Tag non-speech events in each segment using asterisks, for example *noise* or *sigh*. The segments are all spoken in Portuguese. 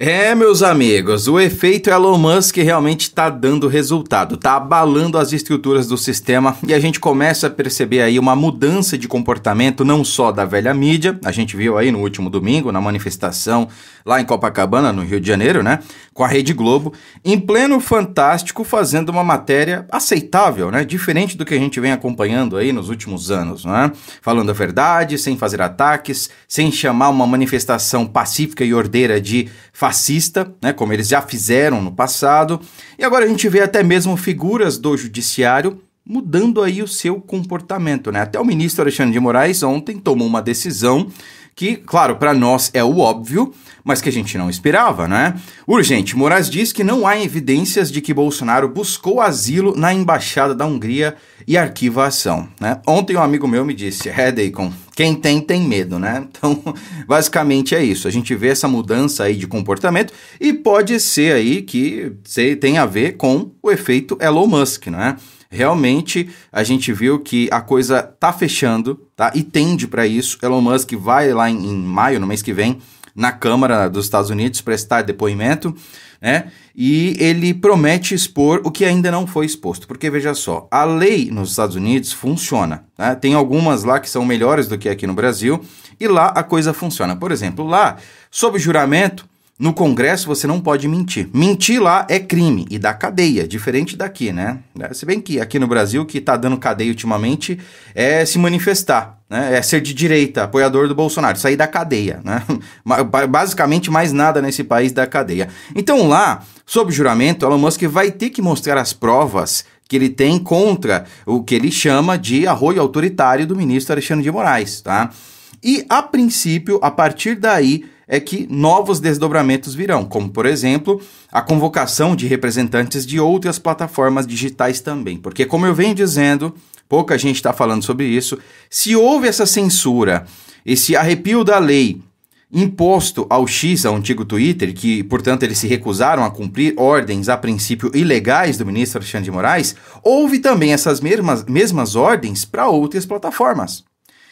É, meus amigos, o efeito Elon Musk realmente está dando resultado, está abalando as estruturas do sistema e a gente começa a perceber aí uma mudança de comportamento não só da velha mídia, a gente viu aí no último domingo, na manifestação lá em Copacabana, no Rio de Janeiro, né, com a Rede Globo, em pleno fantástico fazendo uma matéria aceitável, né, diferente do que a gente vem acompanhando aí nos últimos anos, né, falando a verdade, sem fazer ataques, sem chamar uma manifestação pacífica e ordeira de fascista, né, como eles já fizeram no passado, e agora a gente vê até mesmo figuras do judiciário mudando aí o seu comportamento, né? Até o ministro Alexandre de Moraes ontem tomou uma decisão que, claro, para nós é o óbvio, mas que a gente não esperava, né? Urgente, Moraes diz que não há evidências de que Bolsonaro buscou asilo na embaixada da Hungria e arquiva a ação, né? Ontem um amigo meu me disse, é, Deacon, quem tem tem medo, né? *laughs* Então, basicamente é isso. A gente vê essa mudança aí de comportamento e pode ser aí que tem a ver com o efeito Elon Musk, né? realmente a gente viu que a coisa tá fechando, tá? E tende para isso. Elon Musk vai lá em, em maio, no mês que vem, na Câmara dos Estados Unidos prestar depoimento, né? E ele promete expor o que ainda não foi exposto, porque veja só, a lei nos Estados Unidos funciona, né? tem algumas lá que são melhores do que aqui no Brasil e lá a coisa funciona. Por exemplo, lá sob juramento no Congresso você não pode mentir. Mentir lá é crime e dá cadeia, diferente daqui, né? É, se bem que aqui no Brasil o que tá dando cadeia ultimamente é se manifestar, né? É ser de direita, apoiador do Bolsonaro, sair da cadeia, né? *laughs* Basicamente mais nada nesse país da cadeia. Então lá, sob juramento, Elon Musk vai ter que mostrar as provas que ele tem contra o que ele chama de arroio autoritário do ministro Alexandre de Moraes, tá? E a princípio, a partir daí, é que novos desdobramentos virão, como, por exemplo, a convocação de representantes de outras plataformas digitais também. Porque, como eu venho dizendo, pouca gente está falando sobre isso, se houve essa censura, esse arrepio da lei imposto ao X, ao antigo Twitter, que, portanto, eles se recusaram a cumprir ordens a princípio ilegais do ministro Alexandre de Moraes, houve também essas mesmas, mesmas ordens para outras plataformas.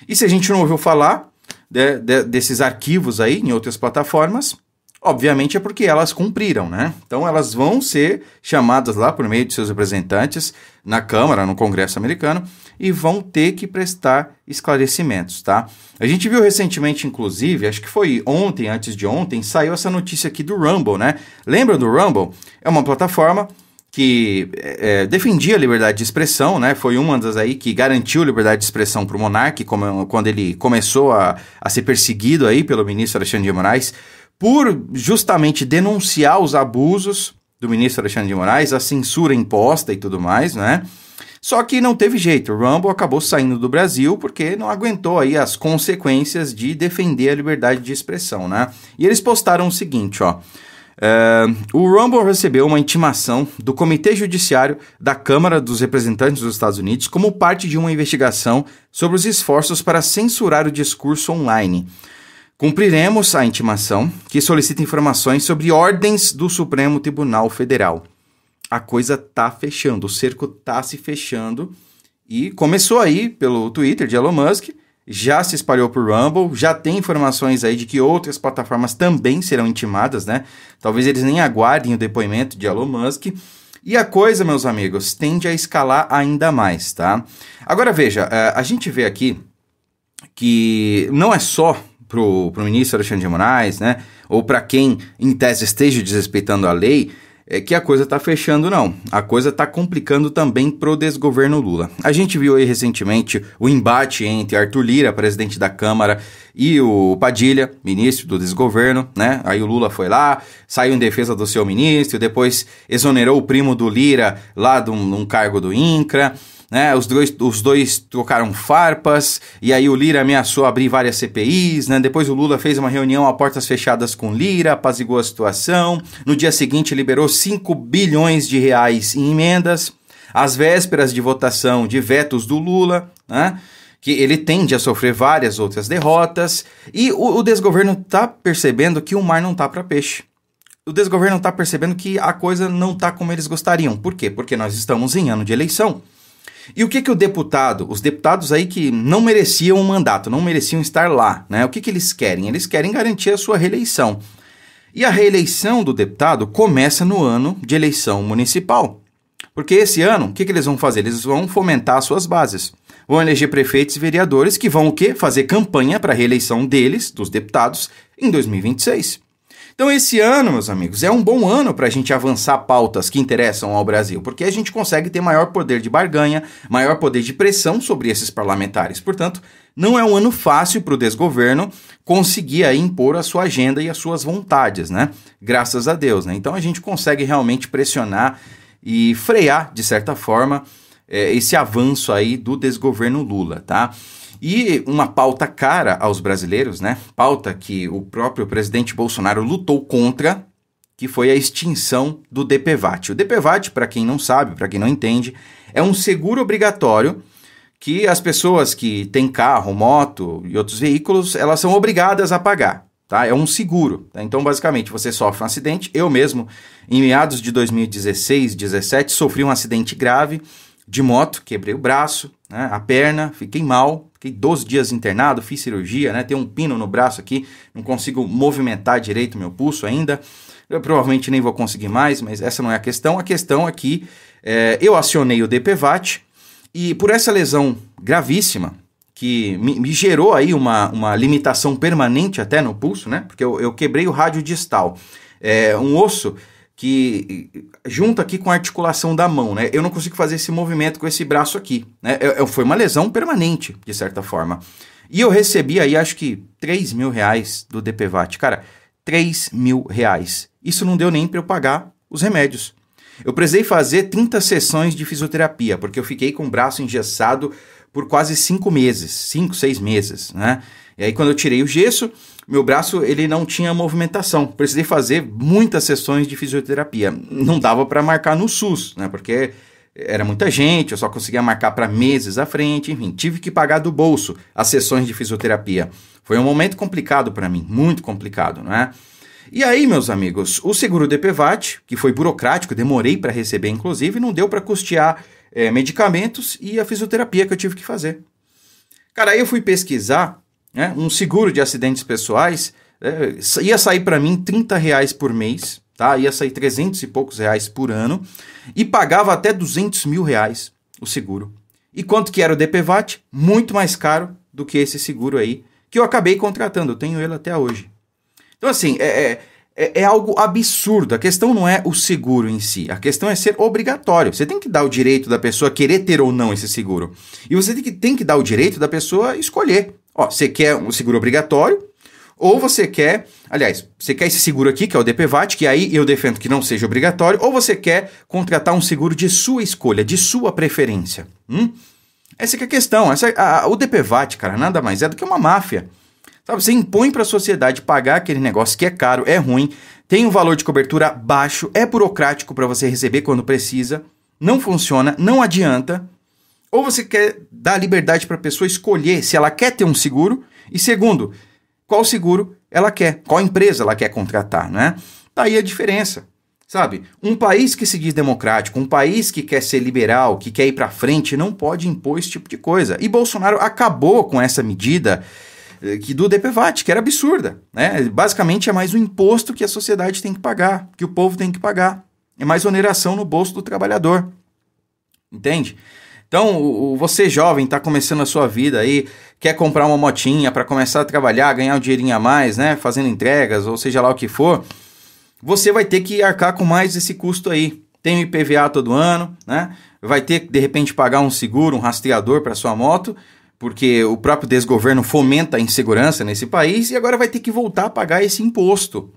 E se a gente não ouviu falar, de, de, desses arquivos aí em outras plataformas, obviamente é porque elas cumpriram, né? Então elas vão ser chamadas lá por meio de seus representantes na Câmara, no Congresso americano, e vão ter que prestar esclarecimentos, tá? A gente viu recentemente, inclusive, acho que foi ontem, antes de ontem, saiu essa notícia aqui do Rumble, né? Lembra do Rumble? É uma plataforma que é, é, defendia a liberdade de expressão, né? Foi uma das aí que garantiu liberdade de expressão para o monarca quando ele começou a, a ser perseguido aí pelo ministro Alexandre de Moraes por justamente denunciar os abusos do ministro Alexandre de Moraes, a censura imposta e tudo mais, né? Só que não teve jeito, o Rumble acabou saindo do Brasil porque não aguentou aí as consequências de defender a liberdade de expressão, né? E eles postaram o seguinte, ó: Uh, o Rumble recebeu uma intimação do Comitê Judiciário da Câmara dos Representantes dos Estados Unidos como parte de uma investigação sobre os esforços para censurar o discurso online. Cumpriremos a intimação, que solicita informações sobre ordens do Supremo Tribunal Federal. A coisa tá fechando, o cerco tá se fechando e começou aí pelo Twitter de Elon Musk já se espalhou por Rumble, já tem informações aí de que outras plataformas também serão intimadas, né? Talvez eles nem aguardem o depoimento de Elon Musk. E a coisa, meus amigos, tende a escalar ainda mais, tá? Agora veja, é, a gente vê aqui que não é só pro, pro ministro Alexandre de Moraes, né? Ou para quem, em tese, esteja desrespeitando a lei, é que a coisa está fechando, não. A coisa está complicando também pro desgoverno Lula. A gente viu aí recentemente o embate entre Arthur Lira, presidente da Câmara, e o Padilha, ministro do desgoverno, né? Aí o Lula foi lá, saiu em defesa do seu ministro, depois exonerou o primo do Lira lá de um, de um cargo do INCRA né? Os dois, os dois trocaram farpas, e aí o Lira ameaçou abrir várias CPIs, né? Depois o Lula fez uma reunião a portas fechadas com Lira, apaziguou a situação. No dia seguinte liberou 5 bilhões de reais em emendas. Às vésperas de votação de vetos do Lula, né? que ele tende a sofrer várias outras derrotas, e o, o desgoverno está percebendo que o mar não tá para peixe. O desgoverno está percebendo que a coisa não está como eles gostariam. Por quê? Porque nós estamos em ano de eleição. E o que, que o deputado, os deputados aí que não mereciam o um mandato, não mereciam estar lá, né? O que, que eles querem? Eles querem garantir a sua reeleição. E a reeleição do deputado começa no ano de eleição municipal. Porque esse ano, o que, que eles vão fazer? Eles vão fomentar suas bases. Vão eleger prefeitos e vereadores que vão o quê? Fazer campanha para a reeleição deles, dos deputados, em 2026. Então, esse ano, meus amigos, é um bom ano para a gente avançar pautas que interessam ao Brasil, porque a gente consegue ter maior poder de barganha, maior poder de pressão sobre esses parlamentares. Portanto, não é um ano fácil para o desgoverno conseguir aí impor a sua agenda e as suas vontades, né? Graças a Deus, né? Então a gente consegue realmente pressionar e frear, de certa forma, eh, esse avanço aí do desgoverno Lula, tá? E uma pauta cara aos brasileiros, né? Pauta que o próprio presidente Bolsonaro lutou contra, que foi a extinção do DPVAT. O DPVAT, para quem não sabe, para quem não entende, é um seguro obrigatório que as pessoas que têm carro, moto e outros veículos, elas são obrigadas a pagar. Tá? É um seguro. Tá? Então, basicamente, você sofre um acidente. Eu mesmo, em meados de 2016, 17, sofri um acidente grave de moto, quebrei o braço, né? a perna, fiquei mal, fiquei 12 dias internado, fiz cirurgia, né? tenho um pino no braço aqui, não consigo movimentar direito meu pulso ainda. Eu provavelmente nem vou conseguir mais, mas essa não é a questão. A questão aqui, é, eu acionei o DPVAT e por essa lesão gravíssima, que me, me, gerou aí uma, uma limitação permanente até no pulso, né? Porque eu, eu quebrei o rádio distal. É, um osso que junta aqui com a articulação da mão, né? Eu não consigo fazer esse movimento com esse braço aqui, né? Eu, eu, foi uma lesão permanente, de certa forma. E eu recebi aí, acho que 3 mil reais do DPVAT. Cara, 3 mil reais. Isso não deu nem para eu pagar os remédios. Eu precisei fazer 30 sessões de fisioterapia, porque eu fiquei com o braço engessado por quase 5 meses, 5, 6 meses, né? E aí quando eu tirei o gesso, meu braço ele não tinha movimentação. Precisei fazer muitas sessões de fisioterapia. Não dava para marcar no SUS, né? Porque era muita gente, eu só conseguia marcar para meses à frente, enfim, tive que pagar do bolso as sessões de fisioterapia. Foi um momento complicado para mim, muito complicado, não é? E aí, meus amigos, o seguro DPVAT, que foi burocrático, demorei para receber, inclusive, não deu para custear é, medicamentos e a fisioterapia que eu tive que fazer. Cara, aí eu fui pesquisar né? um seguro de acidentes pessoais, é, ia sair para mim 30 reais por mês, tá? ia sair 300 e poucos reais por ano, e pagava até 200 mil reais o seguro. E quanto que era o DPVAT? Muito mais caro do que esse seguro aí, que eu acabei contratando, eu tenho ele até hoje. Então, assim, é, é, é, é algo absurdo. A questão não é o seguro em si, a questão é ser obrigatório. Você tem que dar o direito da pessoa querer ter ou não esse seguro. E você tem que, tem que dar o direito da pessoa escolher. Ó, você quer um seguro obrigatório, ou você quer, aliás, você quer esse seguro aqui, que é o DPVAT, que aí eu defendo que não seja obrigatório, ou você quer contratar um seguro de sua escolha, de sua preferência. Hum? Essa é a questão. Essa, a, a, o DPVAT, cara, nada mais é do que uma máfia. Sabe, você impõe para a sociedade pagar aquele negócio que é caro, é ruim, tem um valor de cobertura baixo, é burocrático para você receber quando precisa, não funciona, não adianta ou você quer dar liberdade para a pessoa escolher se ela quer ter um seguro, e segundo, qual seguro ela quer, qual empresa ela quer contratar, né? Tá aí a diferença. Sabe, um país que se diz democrático, um país que quer ser liberal, que quer ir para frente, não pode impor esse tipo de coisa. E Bolsonaro acabou com essa medida eh, que do DPVAT, que era absurda. Né? Basicamente é mais um imposto que a sociedade tem que pagar, que o povo tem que pagar. É mais oneração no bolso do trabalhador. Entende? Então, o, você jovem está começando a sua vida aí, quer comprar uma motinha para começar a trabalhar, ganhar um dinheirinho a mais, né? Fazendo entregas, ou seja lá o que for, você vai ter que arcar com mais esse custo aí. Tem o IPVA todo ano, né? Vai ter que, de repente, pagar um seguro, um rastreador para sua moto, porque o próprio desgoverno fomenta a insegurança nesse país e agora vai ter que voltar a pagar esse imposto,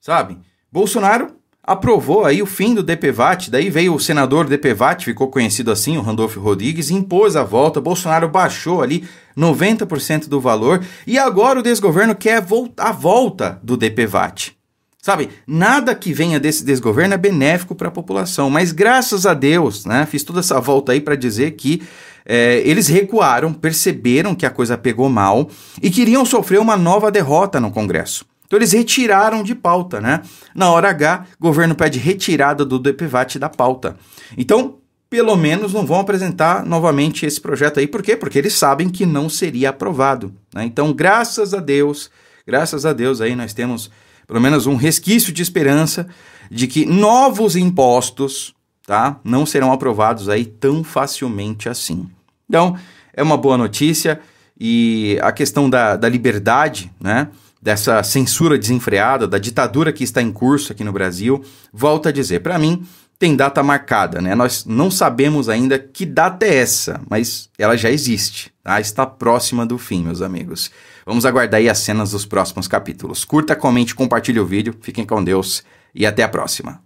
sabe? Bolsonaro aprovou aí o fim do DPVAT, daí veio o senador DPVAT, ficou conhecido assim, o Randolfo Rodrigues, impôs a volta, Bolsonaro baixou ali 90% do valor e agora o desgoverno quer a volta do DPVAT. Sabe, nada que venha desse desgoverno é benéfico para a população, mas graças a Deus, né, fiz toda essa volta aí para dizer que é, eles recuaram, perceberam que a coisa pegou mal e queriam sofrer uma nova derrota no Congresso. Então eles retiraram de pauta, né? Na hora H, governo pede retirada do DPVAT da pauta. Então, pelo menos não vão apresentar novamente esse projeto aí. Por quê? Porque eles sabem que não seria aprovado. Né? Então, graças a Deus, graças a Deus aí nós temos pelo menos um resquício de esperança de que novos impostos, tá? Não serão aprovados aí tão facilmente assim. Então, é uma boa notícia e a questão da, da liberdade, né? dessa censura desenfreada, da ditadura que está em curso aqui no Brasil, volta a dizer, para mim, tem data marcada, né? Nós não sabemos ainda que data é essa, mas ela já existe, tá? Está próxima do fim, meus amigos. Vamos aguardar aí as cenas dos próximos capítulos. Curta, comente, compartilhe o vídeo, fiquem com Deus e até a próxima.